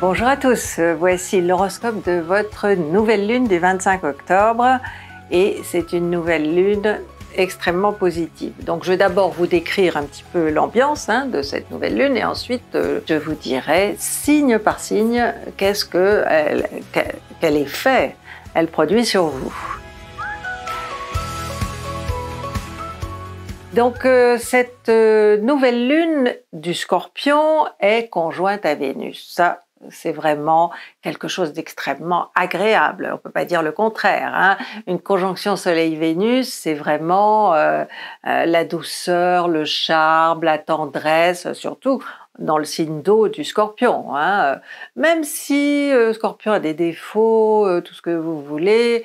Bonjour à tous, voici l'horoscope de votre nouvelle lune du 25 octobre et c'est une nouvelle lune extrêmement positive. Donc je vais d'abord vous décrire un petit peu l'ambiance hein, de cette nouvelle lune et ensuite euh, je vous dirai signe par signe qu'est-ce que quel effet elle produit sur vous. Donc euh, cette euh, nouvelle lune du scorpion est conjointe à Vénus. Ça, c'est vraiment quelque chose d'extrêmement agréable. On ne peut pas dire le contraire. Hein. Une conjonction Soleil-Vénus, c'est vraiment euh, euh, la douceur, le charme, la tendresse, surtout dans le signe d'eau du scorpion. Hein. Même si euh, scorpion a des défauts, tout ce que vous voulez,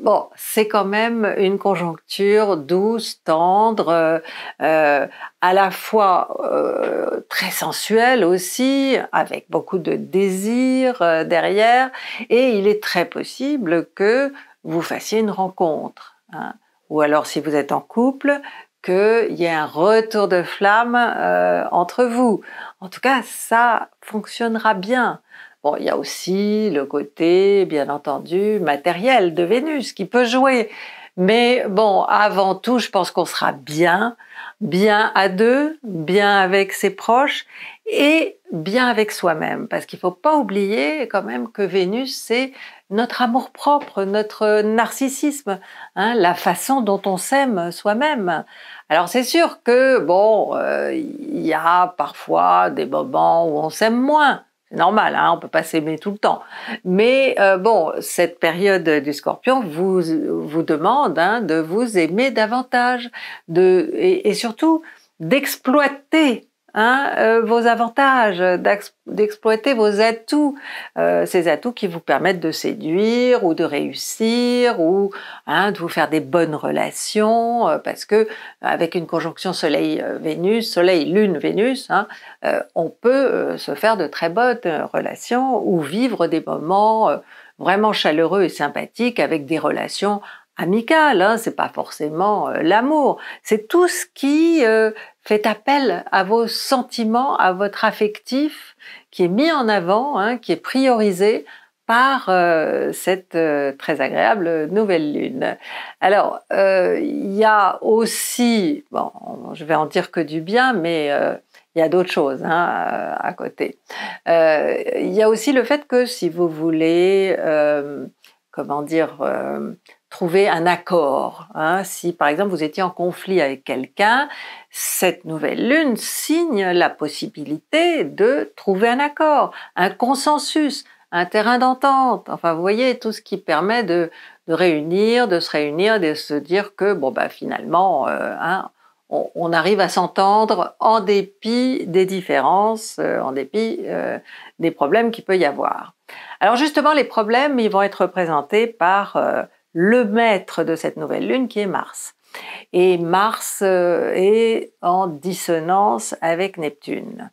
bon, c'est quand même une conjoncture douce, tendre, euh, euh, à la fois euh, très sensuelle aussi, avec beaucoup de désir derrière, et il est très possible que vous fassiez une rencontre. Hein. Ou alors si vous êtes en couple, qu'il y ait un retour de flamme entre vous. En tout cas, ça fonctionnera bien. Bon, il y a aussi le côté, bien entendu, matériel de Vénus qui peut jouer. Mais bon, avant tout, je pense qu'on sera bien, bien à deux, bien avec ses proches et bien avec soi-même. Parce qu'il ne faut pas oublier quand même que Vénus, c'est notre amour-propre, notre narcissisme, hein, la façon dont on s'aime soi-même. Alors c'est sûr que, bon, euh, il y a parfois des moments où on s'aime moins normal, hein, on peut pas s'aimer tout le temps. Mais euh, bon, cette période du Scorpion vous vous demande hein, de vous aimer davantage, de et surtout d'exploiter Hein, euh, vos avantages, d'exploiter vos atouts, euh, ces atouts qui vous permettent de séduire ou de réussir ou hein, de vous faire des bonnes relations, euh, parce que avec une conjonction Soleil-Vénus, Soleil-Lune-Vénus, hein, on peut se faire de très bonnes relations ou vivre des moments vraiment chaleureux et sympathiques avec des relations amical, hein, c'est pas forcément euh, l'amour, c'est tout ce qui euh, fait appel à vos sentiments, à votre affectif, qui est mis en avant, hein, qui est priorisé par euh, cette très agréable nouvelle lune. Alors, il y a aussi, bon, je vais en dire que du bien, mais il y a d'autres choses hein, à côté. Il y a aussi le fait que si vous voulez comment dire, euh, trouver un accord. Hein. Si par exemple vous étiez en conflit avec quelqu'un, cette nouvelle lune signe la possibilité de trouver un accord, un consensus, un terrain d'entente. Enfin, vous voyez, tout ce qui permet de, de, réunir, de se réunir, de se dire que, bon, bah, finalement, euh, hein, on, arrive à s'entendre en dépit des différences, euh, en dépit des problèmes qu'il peut y avoir. Alors justement, les problèmes, ils vont être représentés par euh, le maître de cette nouvelle lune qui est Mars. Et Mars euh, est en dissonance avec Neptune.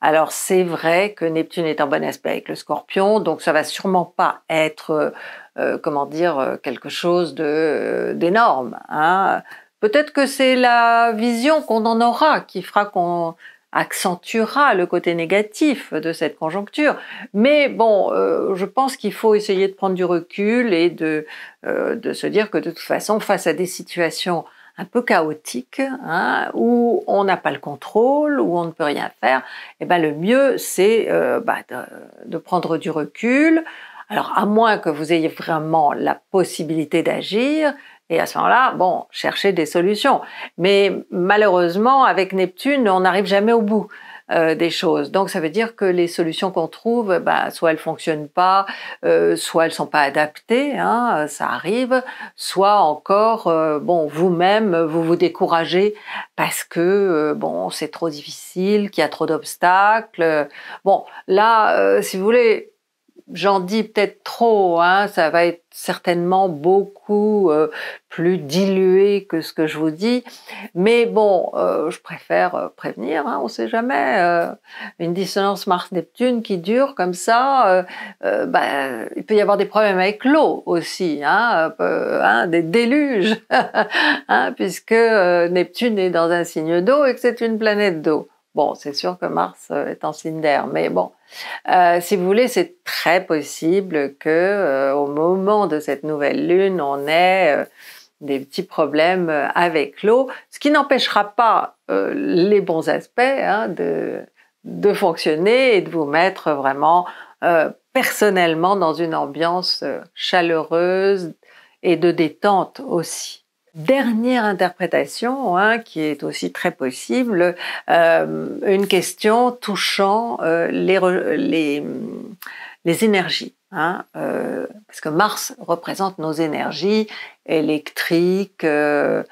Alors c'est vrai que Neptune est en bon aspect avec le Scorpion, donc ça va sûrement pas être, euh, comment dire, quelque chose d'énorme. Hein. Peut-être que c'est la vision qu'on en aura qui fera qu'on accentuera le côté négatif de cette conjoncture. Mais bon, euh, je pense qu'il faut essayer de prendre du recul et de, euh, de se dire que de toute façon, face à des situations un peu chaotiques, hein, où on n'a pas le contrôle, où on ne peut rien faire, eh ben le mieux c'est euh, bah, de, prendre du recul, alors, à moins que vous ayez vraiment la possibilité d'agir, et à ce moment-là, bon, cherchez des solutions. Mais malheureusement, avec Neptune, on n'arrive jamais au bout. Euh, des choses. Donc ça veut dire que les solutions qu'on trouve, bah, soit elles fonctionnent pas, euh, soit elles sont pas adaptées, hein, ça arrive, soit encore, euh, bon, vous-même, vous vous découragez parce que, bon, c'est trop difficile, qu'il y a trop d'obstacles. Bon, là, si vous voulez, j'en dis peut-être trop, hein, ça va être certainement beaucoup euh, plus dilué que ce que je vous dis, mais bon, euh, je préfère euh, prévenir, hein, on ne sait jamais, une dissonance Mars-Neptune qui dure comme ça, ben, il peut y avoir des problèmes avec l'eau aussi, hein, hein des déluges, hein, puisque Neptune est dans un signe d'eau et que c'est une planète d'eau. Bon, c'est sûr que Mars euh, est en signe mais bon, euh, si vous voulez, c'est très possible que euh, au moment de cette nouvelle lune, on ait des petits problèmes avec l'eau, ce qui n'empêchera pas les bons aspects hein, de fonctionner et de vous mettre vraiment personnellement dans une ambiance chaleureuse et de détente aussi. Dernière interprétation, hein, qui est aussi très possible, euh, une question touchant euh, les, les, énergies. Hein, euh, parce que Mars représente nos énergies électriques, le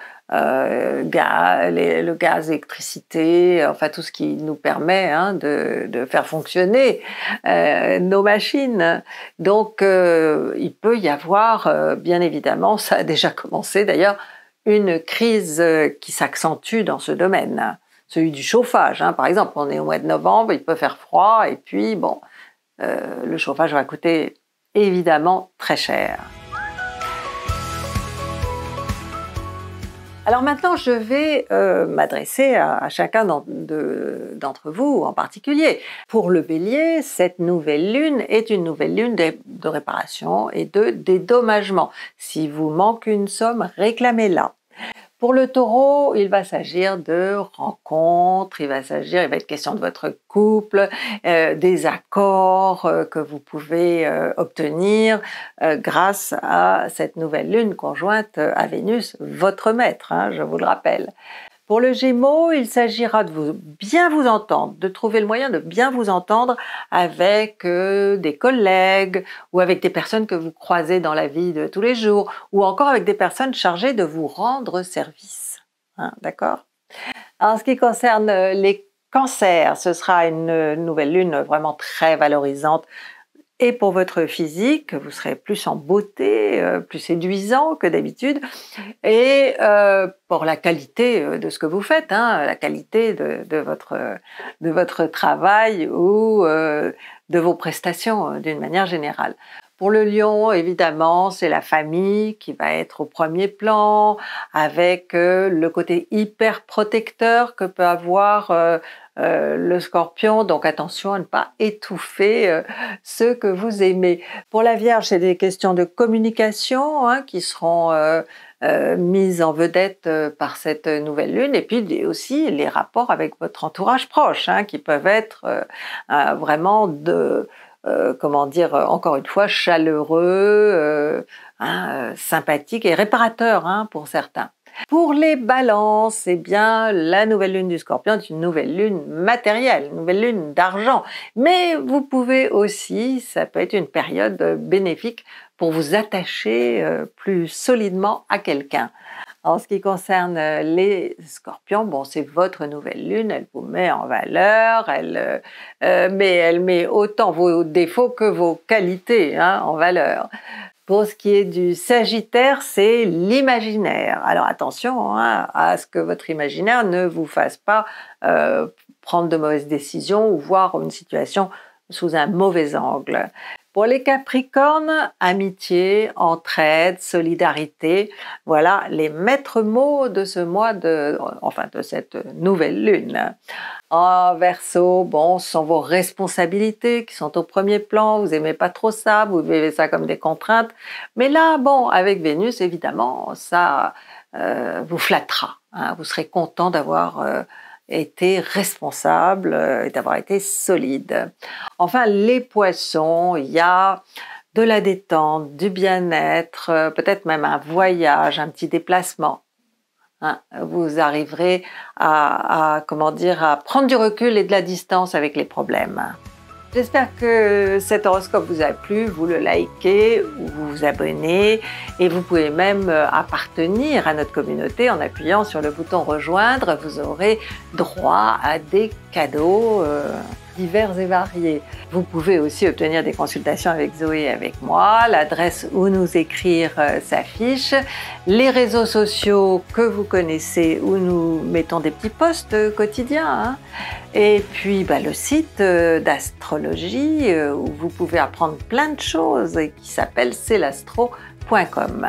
gaz, l'électricité, enfin tout ce qui nous permet hein, de, de, faire fonctionner nos machines. Donc il peut y avoir, bien évidemment, ça a déjà commencé d'ailleurs, une crise euh, qui s'accentue dans ce domaine, celui du chauffage. Hein. Par exemple, on est au mois de novembre, il peut faire froid, et puis, bon, euh, le chauffage va coûter évidemment très cher. Alors maintenant, je vais euh, m'adresser à, chacun d'entre vous en particulier. Pour le bélier, cette nouvelle lune est une nouvelle lune de, de réparation et de dédommagement. Si vous manque une somme, réclamez-la. Pour le taureau, il va s'agir de rencontres, il va s'agir, il va être question de votre couple, euh, des accords euh, que vous pouvez euh, obtenir grâce à cette nouvelle lune conjointe à Vénus, votre maître, hein, je vous le rappelle. Pour le Gémeaux, il s'agira de vous, bien vous entendre, de trouver le moyen de bien vous entendre avec euh, des collègues ou avec des personnes que vous croisez dans la vie de tous les jours ou encore avec des personnes chargées de vous rendre service. Hein, d'accord En ce qui concerne euh, les cancers, ce sera une euh, nouvelle lune vraiment très valorisante et pour votre physique, vous serez plus en beauté, euh, plus séduisant que d'habitude. Et euh, pour la qualité euh, de ce que vous faites, hein, la qualité de, votre, de votre travail ou de vos prestations d'une manière générale. Pour le lion, évidemment, c'est la famille qui va être au premier plan, avec euh, le côté hyper protecteur que peut avoir euh, euh, le scorpion, donc attention à ne pas étouffer ceux que vous aimez. Pour la Vierge, c'est des questions de communication hein, qui seront mises en vedette par cette nouvelle lune, et puis aussi les rapports avec votre entourage proche, hein, qui peuvent être vraiment de euh, comment dire, euh, encore une fois, chaleureux, euh, hein, sympathique et réparateur hein, pour certains. Pour les balances, eh bien, la nouvelle lune du scorpion est une nouvelle lune matérielle, une nouvelle lune d'argent. Mais vous pouvez aussi, ça peut être une période bénéfique pour vous attacher plus solidement à quelqu'un. En ce qui concerne euh, les scorpions, bon, c'est votre nouvelle lune, elle vous met en valeur, elle, euh, euh, mais elle met autant vos défauts que vos qualités hein, en valeur. Pour ce qui est du Sagittaire, c'est l'imaginaire. Alors attention hein, à ce que votre imaginaire ne vous fasse pas prendre de mauvaises décisions ou voir une situation sous un mauvais angle. Pour les Capricornes, amitié, entraide, solidarité, voilà les maîtres mots de ce mois de, enfin de cette nouvelle lune. En ah, verso, bon, ce sont vos responsabilités qui sont au premier plan. Vous aimez pas trop ça, vous vivez ça comme des contraintes. Mais là, bon, avec Vénus, évidemment, ça euh, vous flattera. Hein, vous serez content d'avoir euh, été responsable euh, et d'avoir été solide. Enfin, les poissons, il y a de la détente, du bien-être, euh, peut-être même un voyage, un petit déplacement. Hein. vous arriverez à, à, comment dire, à prendre du recul et de la distance avec les problèmes. J'espère que cet horoscope vous a plu, vous le likez, vous vous abonnez et vous pouvez même euh, appartenir à notre communauté en appuyant sur le bouton rejoindre. Vous aurez droit à des cadeaux. Euh, divers et variés. Vous pouvez aussi obtenir des consultations avec Zoé et avec moi. L'adresse où nous écrire euh, s'affiche. Les réseaux sociaux que vous connaissez où nous mettons des petits posts euh, quotidiens. Hein. Et puis bah, le site euh, d'astrologie où vous pouvez apprendre plein de choses et qui s'appelle celastro.com.